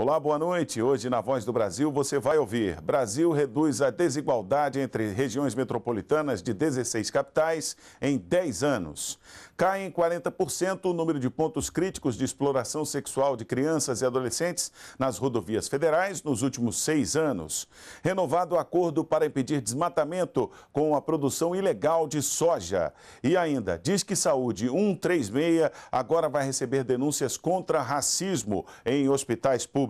Olá, boa noite. Hoje, na Voz do Brasil, você vai ouvir: Brasil reduz a desigualdade entre regiões metropolitanas de 16 capitais em 10 anos. Cai em 40% o número de pontos críticos de exploração sexual de crianças e adolescentes nas rodovias federais nos últimos seis anos. Renovado o acordo para impedir desmatamento com a produção ilegal de soja. E ainda, diz que Saúde 136 agora vai receber denúncias contra racismo em hospitais públicos